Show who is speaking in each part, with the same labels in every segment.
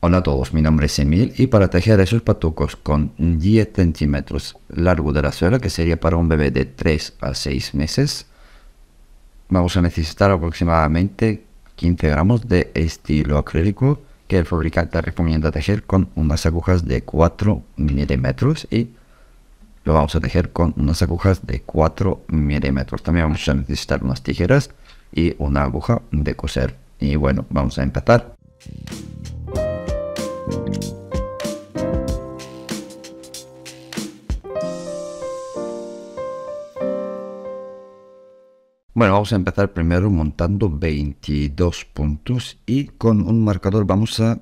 Speaker 1: Hola a todos, mi nombre es Emil y para tejer esos patucos con 10 centímetros largo de la suela, que sería para un bebé de 3 a 6 meses, vamos a necesitar aproximadamente 15 gramos de estilo acrílico que el fabricante recomienda tejer con unas agujas de 4 milímetros y lo vamos a tejer con unas agujas de 4 milímetros. También vamos a necesitar unas tijeras y una aguja de coser. Y bueno, vamos a empezar. Bueno, vamos a empezar primero montando 22 puntos y con un marcador vamos a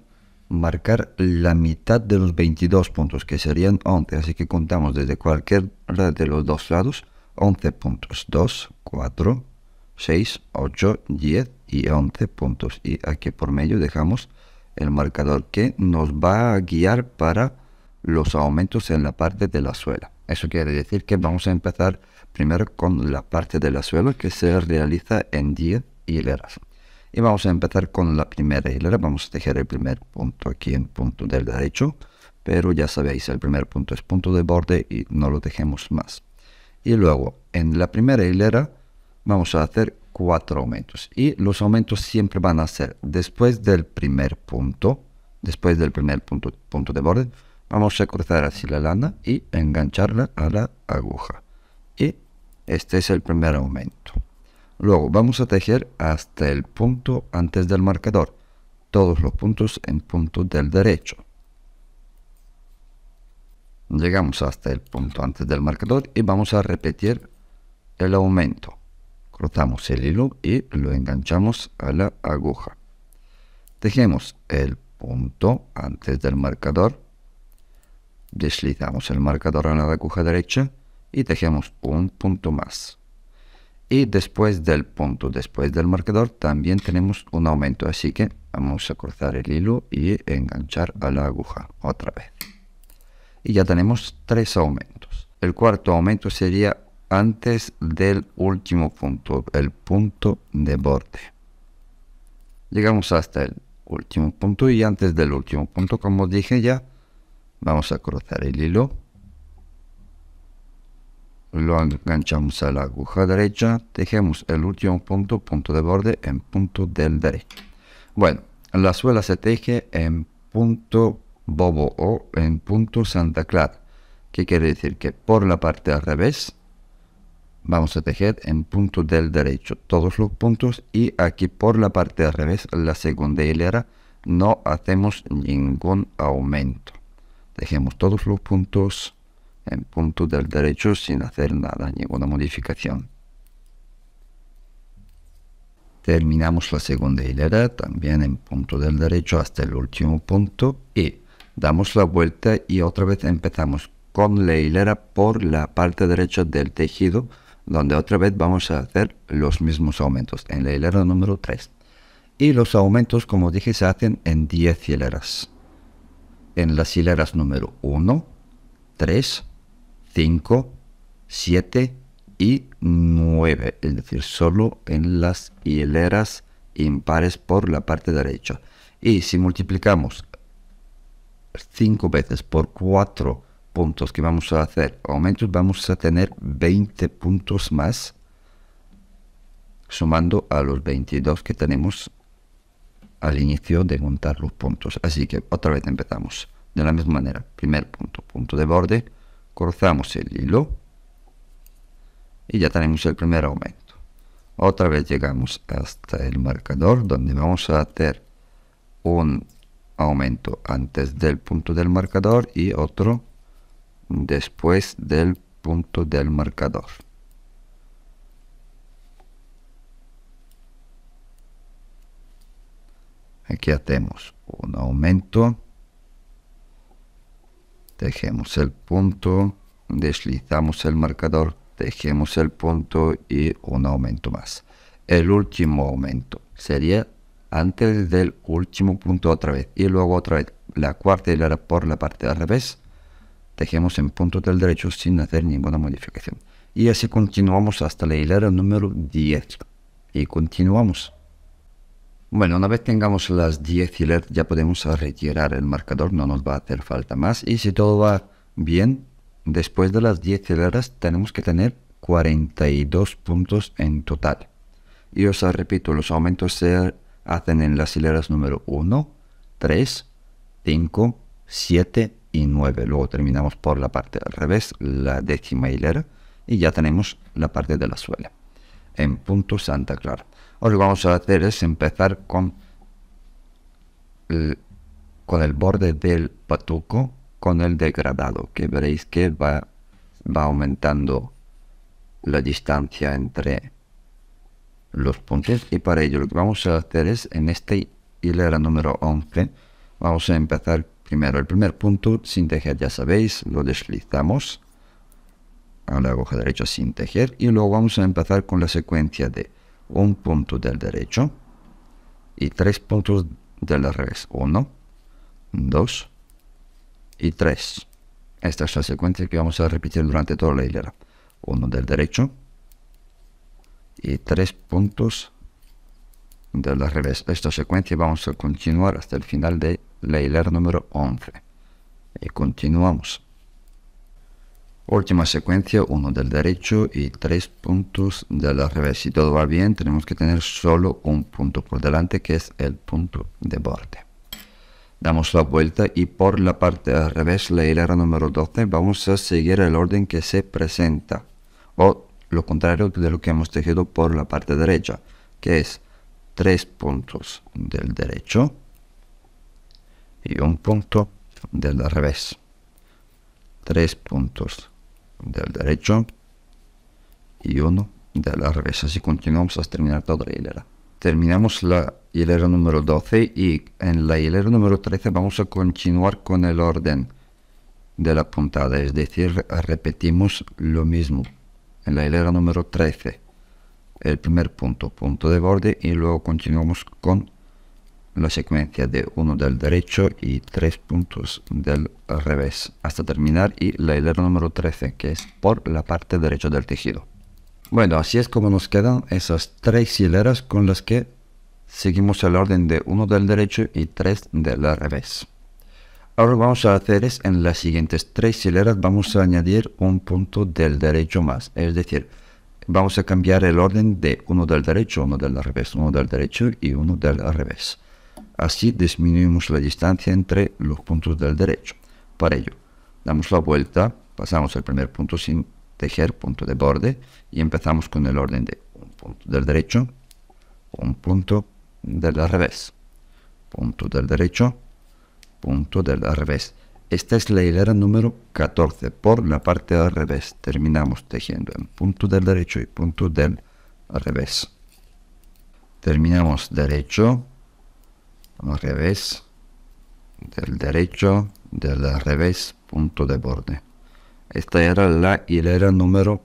Speaker 1: marcar la mitad de los 22 puntos, que serían 11. Así que contamos desde cualquiera de los dos lados 11 puntos. 2, 4, 6, 8, 10 y 11 puntos. Y aquí por medio dejamos el marcador que nos va a guiar para los aumentos en la parte de la suela. Eso quiere decir que vamos a empezar primero con la parte de la suela que se realiza en 10 hileras. Y vamos a empezar con la primera hilera. Vamos a tejer el primer punto aquí en punto del derecho. Pero ya sabéis, el primer punto es punto de borde y no lo dejemos más. Y luego, en la primera hilera, vamos a hacer cuatro aumentos. Y los aumentos siempre van a ser después del primer punto, después del primer punto, punto de borde, vamos a cortar así la lana y engancharla a la aguja. Y este es el primer aumento. Luego vamos a tejer hasta el punto antes del marcador. Todos los puntos en punto del derecho. Llegamos hasta el punto antes del marcador y vamos a repetir el aumento. Cortamos el hilo y lo enganchamos a la aguja. tejemos el punto antes del marcador. Deslizamos el marcador a la aguja derecha y tejemos un punto más. Y después del punto, después del marcador, también tenemos un aumento. Así que vamos a cruzar el hilo y enganchar a la aguja otra vez. Y ya tenemos tres aumentos. El cuarto aumento sería antes del último punto, el punto de borde. Llegamos hasta el último punto y antes del último punto, como dije ya, vamos a cruzar el hilo. Lo enganchamos a la aguja derecha, tejemos el último punto, punto de borde, en punto del derecho. Bueno, la suela se teje en punto bobo o en punto Santa Clara. que quiere decir? Que por la parte al revés vamos a tejer en punto del derecho todos los puntos y aquí por la parte de revés la segunda hilera no hacemos ningún aumento tejemos todos los puntos en punto del derecho sin hacer nada ninguna modificación terminamos la segunda hilera también en punto del derecho hasta el último punto y damos la vuelta y otra vez empezamos con la hilera por la parte derecha del tejido donde otra vez vamos a hacer los mismos aumentos en la hilera número 3. Y los aumentos, como dije, se hacen en 10 hileras. En las hileras número 1, 3, 5, 7 y 9, es decir, solo en las hileras impares por la parte derecha. Y si multiplicamos 5 veces por 4 puntos que vamos a hacer aumentos, vamos a tener 20 puntos más, sumando a los 22 que tenemos al inicio de montar los puntos. Así que otra vez empezamos de la misma manera. Primer punto, punto de borde, cruzamos el hilo y ya tenemos el primer aumento. Otra vez llegamos hasta el marcador donde vamos a hacer un aumento antes del punto del marcador y otro después del punto del marcador. Aquí hacemos un aumento, dejemos el punto, deslizamos el marcador, dejemos el punto y un aumento más. El último aumento sería antes del último punto otra vez y luego otra vez la cuarta hilera por la parte de al revés tejemos en punto del derecho sin hacer ninguna modificación. Y así continuamos hasta la hilera número 10. Y continuamos. Bueno, una vez tengamos las 10 hileras ya podemos retirar el marcador, no nos va a hacer falta más. Y si todo va bien, después de las 10 hileras tenemos que tener 42 puntos en total. Y os repito, los aumentos se hacen en las hileras número 1, 3, 5, 7, Luego terminamos por la parte al revés, la décima hilera, y ya tenemos la parte de la suela en punto Santa Clara. Ahora lo que vamos a hacer es empezar con el, con el borde del patuco, con el degradado, que veréis que va, va aumentando la distancia entre los puntos. Y para ello lo que vamos a hacer es en esta hilera número 11, vamos a empezar Primero, el primer punto sin tejer, ya sabéis, lo deslizamos a la aguja derecha sin tejer y luego vamos a empezar con la secuencia de un punto del derecho y tres puntos del revés. Uno, dos y tres. Esta es la secuencia que vamos a repetir durante toda la hilera. Uno del derecho y tres puntos de la revés, Esta secuencia vamos a continuar hasta el final de la hilera número 11. Y continuamos. Última secuencia, uno del derecho y tres puntos de la revés. Si todo va bien, tenemos que tener solo un punto por delante, que es el punto de borde. Damos la vuelta y por la parte al revés, la hilera número 12, vamos a seguir el orden que se presenta, o lo contrario de lo que hemos tejido por la parte derecha, que es tres puntos del derecho y un punto del revés. Tres puntos del derecho y uno del revés. Así continuamos hasta terminar toda la hilera. Terminamos la hilera número 12 y en la hilera número 13 vamos a continuar con el orden de la puntada, es decir, repetimos lo mismo en la hilera número 13 el primer punto, punto de borde, y luego continuamos con la secuencia de uno del derecho y tres puntos del revés hasta terminar y la hilera número 13 que es por la parte derecha del tejido. Bueno, así es como nos quedan esas tres hileras con las que seguimos el orden de uno del derecho y tres del revés. Ahora vamos a hacer es en las siguientes tres hileras vamos a añadir un punto del derecho más, es decir, vamos a cambiar el orden de uno del derecho, uno del revés, uno del derecho y uno del revés. Así disminuimos la distancia entre los puntos del derecho. Para ello, damos la vuelta, pasamos el primer punto sin tejer, punto de borde, y empezamos con el orden de un punto del derecho, un punto del revés, punto del derecho, punto del revés. Esta es la hilera número 14 por la parte al revés. Terminamos tejiendo en punto del derecho y punto del revés. Terminamos derecho, al revés, del derecho, del revés, punto de borde. Esta era la hilera número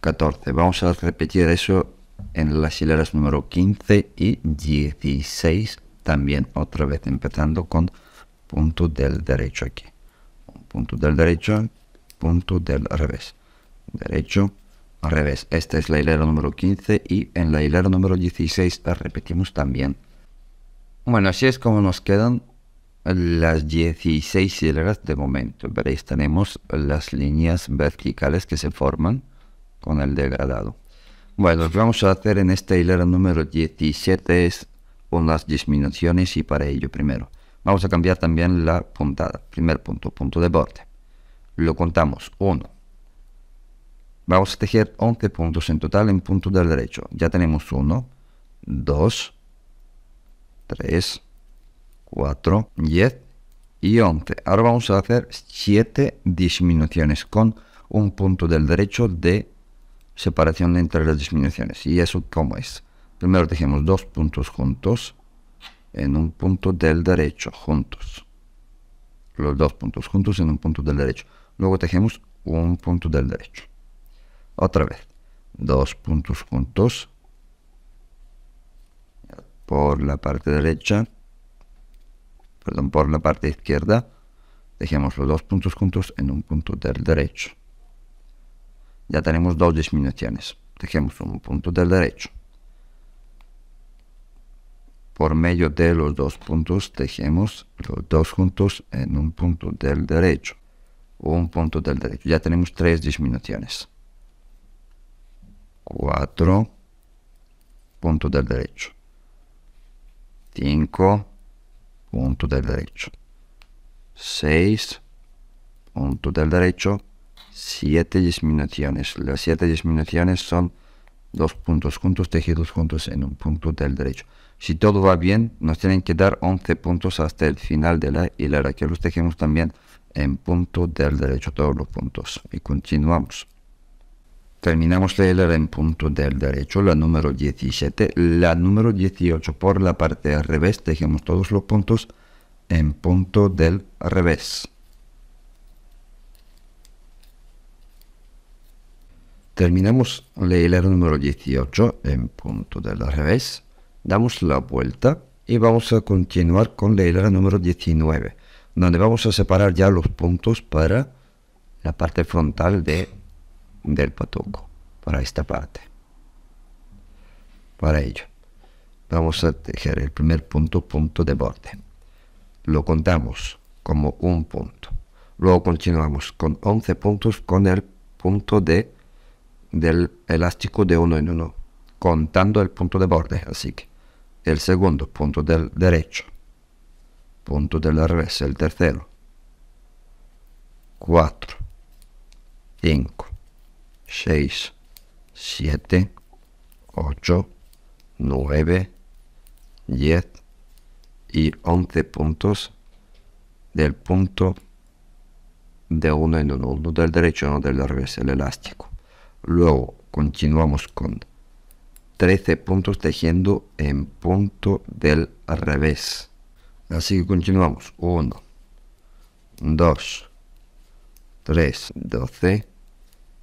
Speaker 1: 14. Vamos a repetir eso en las hileras número 15 y 16 también otra vez empezando con punto del derecho aquí. punto del derecho, punto del revés. Derecho, revés. Esta es la hilera número 15 y en la hilera número 16 la repetimos también. Bueno, así es como nos quedan las 16 hileras de momento. Veréis, tenemos las líneas verticales que se forman con el degradado. Bueno, lo que vamos a hacer en esta hilera número 17 es las disminuciones y para ello primero Vamos a cambiar también la puntada. Primer punto, punto de borde. Lo contamos, 1. Vamos a tejer 11 puntos en total en punto del derecho. Ya tenemos 1, 2, 3, 4, 10 y 11. Ahora vamos a hacer 7 disminuciones con un punto del derecho de separación entre las disminuciones. ¿Y eso cómo es? Primero tejemos dos puntos juntos en un punto del derecho, juntos. Los dos puntos juntos en un punto del derecho. Luego tejemos un punto del derecho. Otra vez, dos puntos juntos por la parte derecha, perdón, por la parte izquierda. Dejemos los dos puntos juntos en un punto del derecho. Ya tenemos dos disminuciones. tejemos un punto del derecho por medio de los dos puntos tejemos los dos juntos en un punto del derecho un punto del derecho. Ya tenemos tres disminuciones. Cuatro, punto del derecho. Cinco, punto del derecho. Seis, punto del derecho. Siete disminuciones. Las siete disminuciones son dos puntos juntos tejidos juntos en un punto del derecho. Si todo va bien, nos tienen que dar 11 puntos hasta el final de la hilera, que los tejemos también en punto del derecho, todos los puntos. Y continuamos. Terminamos la hilera en punto del derecho, la número 17. La número 18 por la parte al revés, tejemos todos los puntos en punto del revés. Terminamos la hilera número 18 en punto del revés, damos la vuelta y vamos a continuar con la hilera número 19, donde vamos a separar ya los puntos para la parte frontal de, del patoco, para esta parte. Para ello, vamos a tejer el primer punto, punto de borde. Lo contamos como un punto. Luego continuamos con 11 puntos con el punto de del elástico de uno en uno, contando el punto de borde, así que el segundo punto del derecho, punto de la revés, el tercero, 4, 5, 6, 7, 8, 9, 10 y 11 puntos del punto de uno en uno, uno del derecho, uno del revés, el elástico. Luego continuamos con 13 puntos tejiendo en punto del revés. Así que continuamos. 1, 2, 3, 12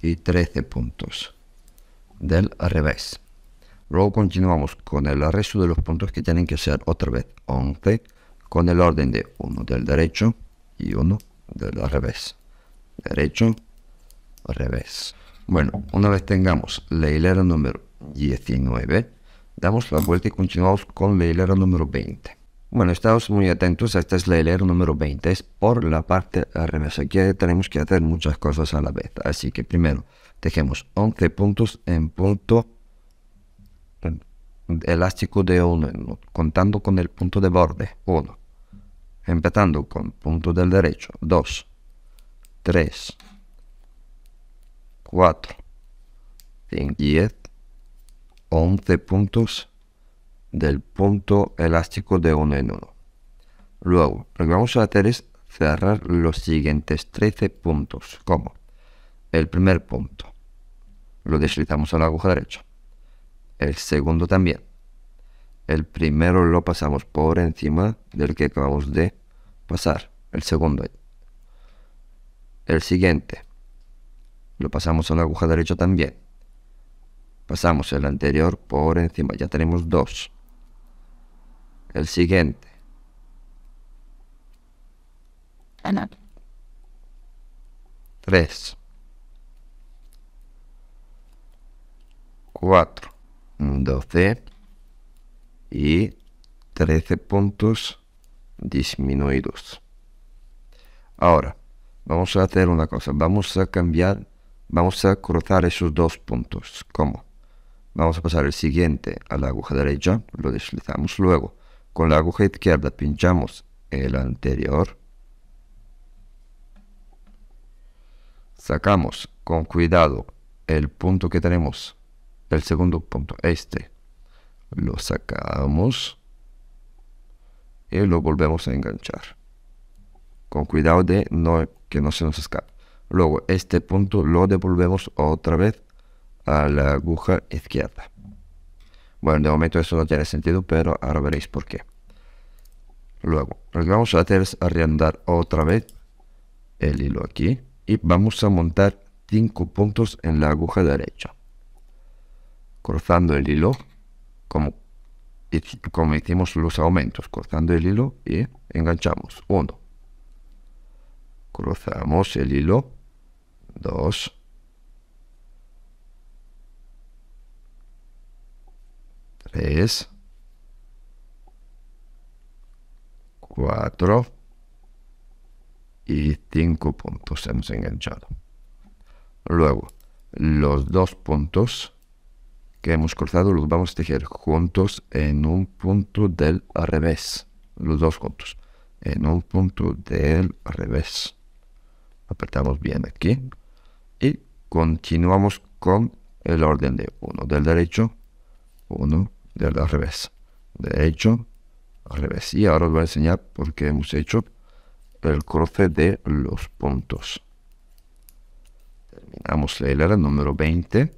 Speaker 1: y 13 puntos del revés. Luego continuamos con el resto de los puntos que tienen que ser otra vez 11 con el orden de 1 del derecho y 1 del revés. Derecho, revés. Bueno, una vez tengamos la hilera número 19, damos la vuelta y continuamos con la hilera número 20. Bueno, estamos muy atentos, esta es la hilera número 20, es por la parte reversa. Aquí tenemos que hacer muchas cosas a la vez, así que primero dejemos 11 puntos en punto elástico de 1 contando con el punto de borde 1, empezando con punto del derecho 2, 3, 4 5 10 11 puntos del punto elástico de uno en 1. Luego, lo que vamos a hacer es cerrar los siguientes 13 puntos. como El primer punto. Lo deslizamos a la aguja derecha El segundo también. El primero lo pasamos por encima del que acabamos de pasar. El segundo. El siguiente lo pasamos a la aguja derecha también. Pasamos el anterior por encima, ya tenemos dos. El siguiente. Tres. Cuatro. Doce. Y trece puntos disminuidos. Ahora, vamos a hacer una cosa. Vamos a cambiar Vamos a cruzar esos dos puntos. ¿Cómo? Vamos a pasar el siguiente a la aguja derecha, lo deslizamos luego. Con la aguja izquierda pinchamos el anterior. Sacamos con cuidado el punto que tenemos, el segundo punto, este. Lo sacamos y lo volvemos a enganchar. Con cuidado de no, que no se nos escape. Luego este punto lo devolvemos otra vez a la aguja izquierda. Bueno, de momento eso no tiene sentido, pero ahora veréis por qué. Luego, lo que vamos a hacer es otra vez el hilo aquí y vamos a montar 5 puntos en la aguja derecha. Cruzando el hilo, como, como hicimos los aumentos, cruzando el hilo y enganchamos. Uno. Cruzamos el hilo 2, 3, 4 y 5 puntos hemos enganchado. Luego, los dos puntos que hemos cruzado los vamos a tejer juntos en un punto del revés. Los dos juntos. En un punto del revés. Apretamos bien aquí Continuamos con el orden de uno del derecho, 1 del revés. Derecho, revés. Y ahora os voy a enseñar por qué hemos hecho el cruce de los puntos. Terminamos la hilera número 20.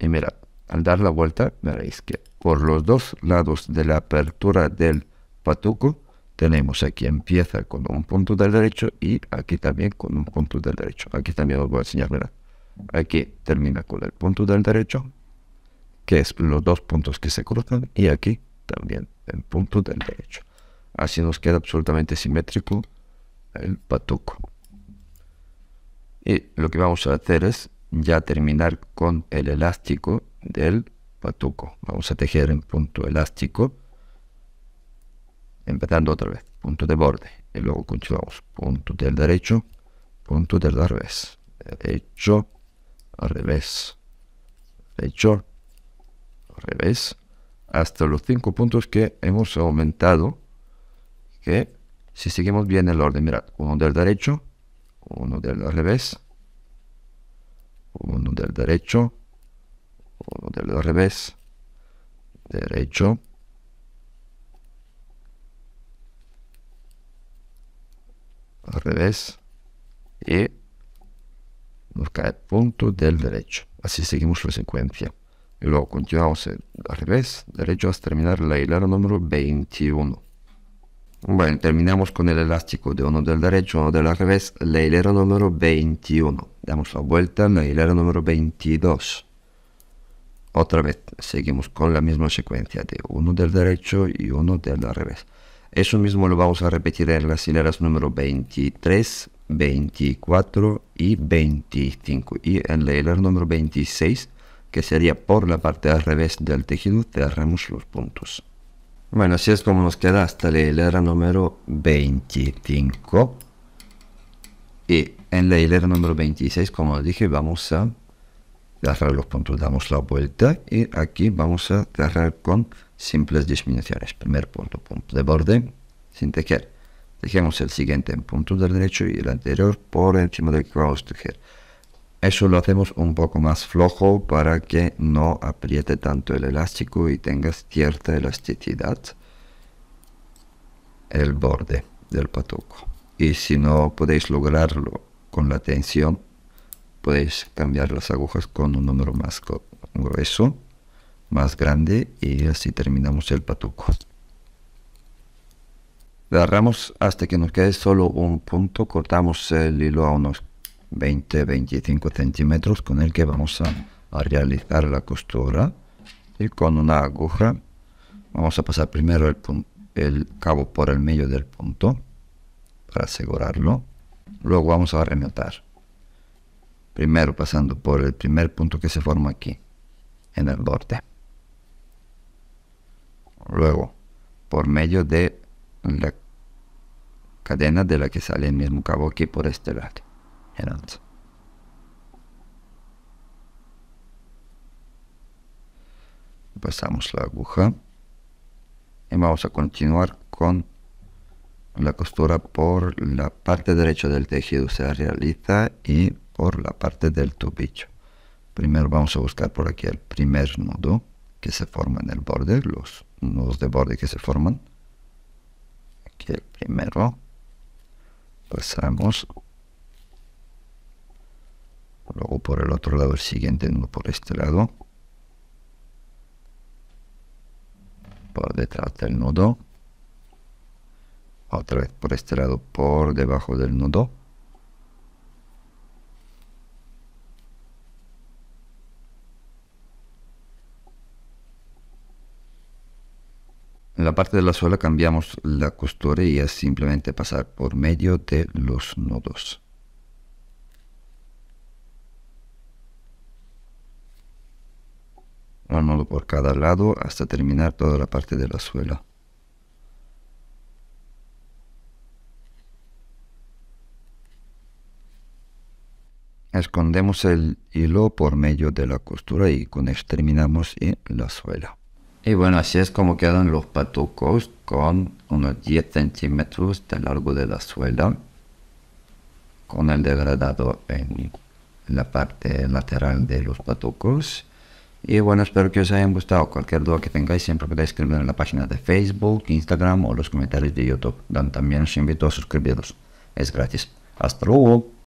Speaker 1: Y mira, al dar la vuelta veréis que por los dos lados de la apertura del patuco tenemos aquí empieza con un punto del derecho y aquí también con un punto del derecho. Aquí también os voy a enseñar, ¿verdad? Aquí termina con el punto del derecho, que es los dos puntos que se cruzan, y aquí también el punto del derecho. Así nos queda absolutamente simétrico el patuco. Y lo que vamos a hacer es ya terminar con el elástico del patuco. Vamos a tejer en punto elástico empezando otra vez, punto de borde, y luego continuamos, punto del derecho, punto del revés, derecho, revés, derecho, revés, hasta los cinco puntos que hemos aumentado, que si seguimos bien el orden, mirad, uno del derecho, uno del revés, uno del derecho, uno del revés, derecho, revés y nos cae el punto del derecho. Así seguimos la secuencia. Y luego continuamos al revés, derecho hasta terminar la hilera número 21. Bueno, terminamos con el elástico de uno del derecho, uno del revés, la hilera número 21. Damos la vuelta, la hilera número 22. Otra vez, seguimos con la misma secuencia de uno del derecho y uno del revés. Eso mismo lo vamos a repetir en las hileras número 23, 24 y 25. Y en la hilera número 26, que sería por la parte al revés del tejido, cerramos los puntos. Bueno, así es como nos queda hasta la hilera número 25. Y en la hilera número 26, como dije, vamos a cerrar los puntos. Damos la vuelta y aquí vamos a cerrar con simples disminuciones. Primer punto, punto de borde sin tejer. Tejemos el siguiente en punto del derecho y el anterior por encima del que vamos a tejer. Eso lo hacemos un poco más flojo para que no apriete tanto el elástico y tengas cierta elasticidad el borde del patuco. Y si no podéis lograrlo con la tensión, podéis cambiar las agujas con un número más grueso más grande y así terminamos el patuco. agarramos hasta que nos quede solo un punto, cortamos el hilo a unos 20-25 centímetros con el que vamos a, realizar la costura y con una aguja vamos a pasar primero el, el cabo por el medio del punto para asegurarlo, luego vamos a rematar, primero pasando por el primer punto que se forma aquí en el borde luego por medio de la cadena de la que sale el mismo cabo aquí por este lado. pasamos la aguja y vamos a continuar con la costura por la parte derecha del tejido se realiza y por la parte del tubillo primero vamos a buscar por aquí el primer nudo se forman en el borde, los nudos de borde que se forman. Aquí el primero. Pasamos. Luego por el otro lado el siguiente nudo por este lado. Por detrás del nudo. Otra vez por este lado por debajo del nudo. la parte de la suela cambiamos la costura y es simplemente pasar por medio de los nodos. Un nodo por cada lado hasta terminar toda la parte de la suela. Escondemos el hilo por medio de la costura y con esto terminamos la suela. Y bueno, así es como quedan los patucos con unos 10 centímetros de largo de la suela, con el degradado en la parte lateral de los patucos. Y bueno, espero que os hayan gustado. Cualquier duda que tengáis siempre podéis escribir en la página de Facebook, Instagram o los comentarios de YouTube, dan también os invito a suscribiros. Es gratis. Hasta luego.